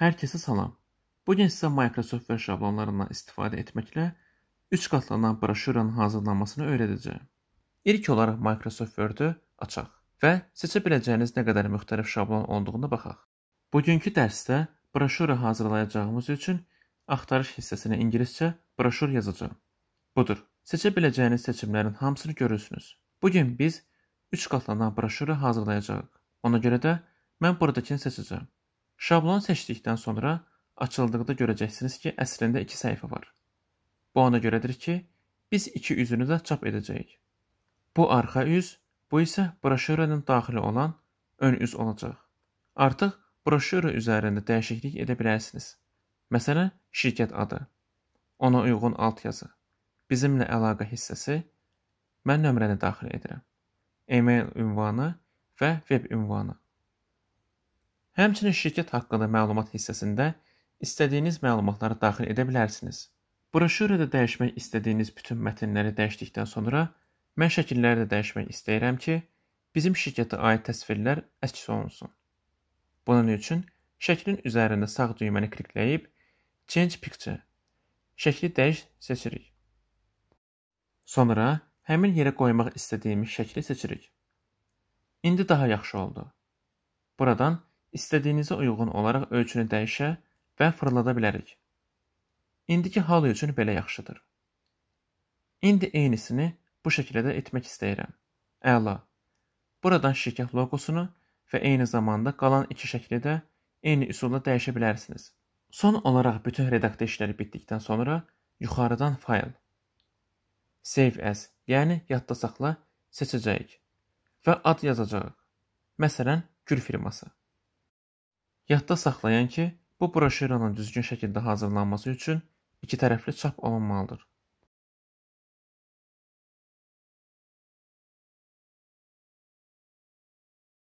Hər kəsə salam. Bu gün sizə Microsoft Word şablonlarından istifadə etməklə 3 qatlanan broşürün hazırlanmasını öyrədəcəyəm. İlk olaraq Microsoft Word-ü açaq və seçə biləcəyiniz nə qədər müxtəlif şablon olduğuna baxaq. Bugünkü dərsdə broşürü hazırlayacağımız üçün axtarış hissəsinə ingiliscə broşür yazacağam. Budur. Seçə biləcəyiniz seçimlərin hamısını görürsünüz. Bu gün biz 3 qatlanan broşürü hazırlayacağıq. Ona görə də mən buradakını seçəcəm. Şablonu seçdikdən sonra açıldıqda görəcəksiniz ki, əslində iki səhifə var. Bu ona görədir ki, biz iki üzünü də çap edəcəyik. Bu arxa üz, bu isə broşürənin daxili olan ön üz olacaq. Artıq broşürə üzərində dəyişiklik edə bilərsiniz. Məsələn, şirkət adı, ona uyğun alt yazı, bizimlə əlaqə hissəsi, mən nömrəni daxil edirəm, e-mail ünvanı və veb ünvanı. Həmçinin şirkət haqqında məlumat hissəsində istədiyiniz məlumatları daxil edə bilərsiniz. Broşürədə dəyişmək istədiyiniz bütün mətnləri dəyişdikdən sonra mən şəkilləri də dəyişmək istəyirəm ki, bizim şirkətə aid təsvirlər əks olunsun. Bunun üçün şəklin üzərində sağ düyməni klikləyib Change Picture şəkli dəyiş seçirik. Sonra həmin yerə qoymaq istədiyimiz şəkli seçirik. İndi daha yaxşı oldu. Buradan İstədiyinizə uyğun olaraq ölçünü dəyişə və fırlada bilərik. İndiki hal üçün belə yaxşıdır. İndi eynisini bu şəkildə etmək istəyirəm. Əla. Buradan şirkət loqosunu və eyni zamanda qalan iki şəkli də eyni üsulla dəyişə bilərsiniz. Son olaraq bütün redaktə işləri bitdikdən sonra yuxarıdan fayl Save as, yəni yadda saxla seçəcəyik və ad yazacağıq. Məsələn, gül firması. Yadda saxlayın ki, bu broşüranın düzgün şəkildə hazırlanması üçün ikitərəfli çap olunmalıdır.